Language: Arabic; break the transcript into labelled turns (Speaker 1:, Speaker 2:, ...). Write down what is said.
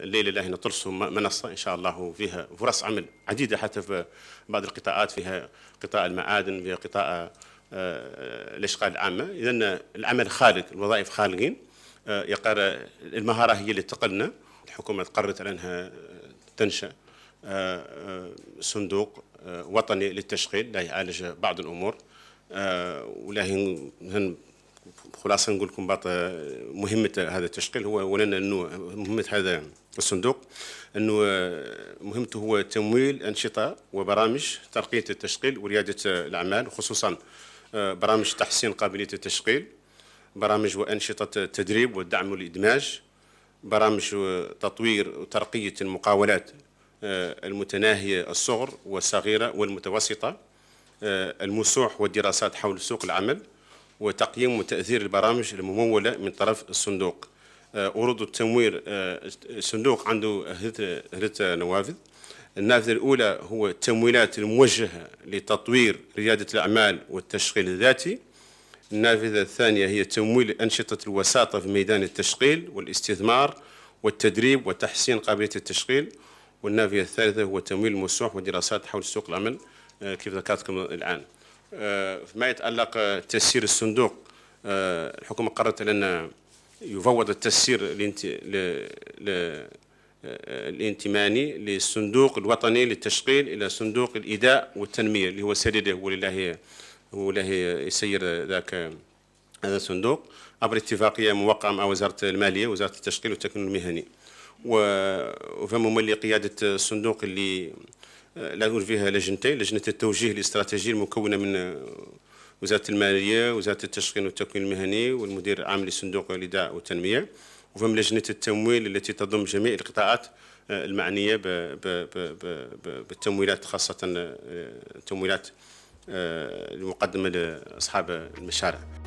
Speaker 1: الليلة هنا ترسم منصة إن شاء الله فيها فرص عمل عديدة حتى في بعض القطاعات فيها قطاع المعادن فيها قطاع آه، آه، الإشغال العامة إذا العمل خالق الوظائف خالقين آه، يقر المهارة هي اللي تقلنا الحكومة قررت أنها تنشأ صندوق وطني للتشغيل لا يعالج بعض الأمور ولا خلاصه نقول لكم بعض آه، مهمه هذا التشغيل هو اولا انه مهمه هذا الصندوق انه آه، مهمته هو تمويل انشطه وبرامج ترقيه التشغيل ورياده الاعمال خصوصا آه، برامج تحسين قابليه التشغيل برامج وانشطه التدريب والدعم والادماج برامج تطوير وترقيه المقاولات المتناهيه الصغر والصغيره والمتوسطه المسوح والدراسات حول سوق العمل وتقييم وتأثير البرامج الممولة من طرف الصندوق آه، أورود التمويل آه، الصندوق عنده ثلاث نوافذ النافذة الأولى هو التمويلات الموجهة لتطوير ريادة الأعمال والتشغيل الذاتي النافذة الثانية هي تمويل أنشطة الوساطة في ميدان التشغيل والاستثمار والتدريب وتحسين قابلية التشغيل والنافذة الثالثة هو تمويل المسوح والدراسات حول سوق العمل آه، كيف ذكرتكم الآن فيما آه، يتعلق تسيير الصندوق آه، الحكومة قررت أن يفوض التسيير آه، الانتماني للصندوق الوطني للتشغيل إلى صندوق الإداء والتنمية اللي هو سرده ولله ولله يسير ذاك هذا الصندوق عبر اتفاقية موقعة مع وزارة المالية وزارة التشغيل والتكوين المهني وفم مولي قيادة الصندوق اللي العول فيها لجنتين لجنه التوجيه الاستراتيجي المكونه من آه، وزاره الماليه وزاره التشغيل والتكوين المهني والمدير العام لصندوق الايداع والتنميه وفهم لجنه التمويل التي تضم جميع القطاعات آه، المعنيه بالتمويلات خاصه التمويلات آه، المقدمه لاصحاب المشاريع